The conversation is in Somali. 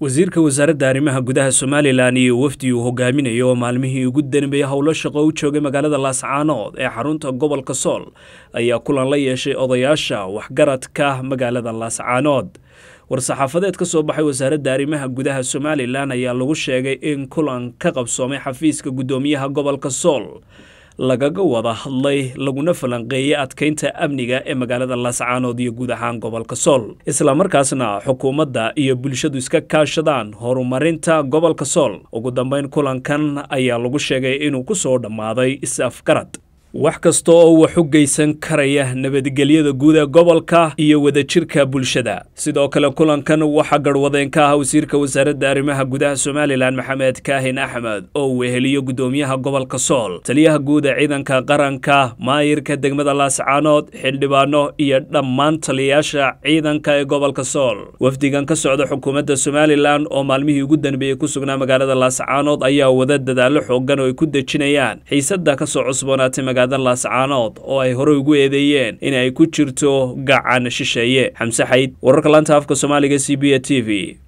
wasiirka wasaaradda arrimaha gudaha somalilan iyo wafdi uu hogaaminayo oo maalmihii ugu danbeeyey howlo shaqo u joogay magaalada laascaanood ee xarunta gobolka sool ayaa kulan la yeeshay odayaasha waxgaradka magaalada laascaanood war-saxaafadeed ka soo baxay wasaaradda arrimaha gudaha somalilan ayaa lagu sheegay in kulan ka qabsoomay xafiiska guddoomiyaha gobolka sool lagaga wada hadlay laguna falanqeeyey adkaynta amniga ee magaalada lascaanood iyo guud ahaan gobolka sool isla markaasna xukuumadda iyo bulshadu iska kaashadaan horumarinta gobolka sool ugu dambeyn kulankan ayaa lagu sheegay inuu ku soo dhammaaday is-afgarad wax kasta oo wax u geysan karaya nabadgelyada guud ee gobolka iyo wadajirka bulshada sidoo kale kulankan waxaa garwadeen ka ah wasiirka wasaaradda arrimaha gudaha somalilan maxamed kaahin axmed oo weheliyo guddoomiyaha gobolka sool taliyaha guud ee ciidanka qaranka maayirka degmada laascaanood xildhibaano iyo dhammaan taliyayaasha ciidanka ee gobolka sool wafdigan ka socda xukuumadda somalilan oo maalmihii ugu dambeeyey ku sugnaa magaalada laascaanood ayaa wada dadaalo xoogan oo ay ku dejinayaan xiisadda kasoo cusboonaatay magaalada laascaanood oo ay horey ugu eedeeyeen in ay ku jirto gacan shisheeye xamse xayid wararka laanta afka soomaaliga c b a t v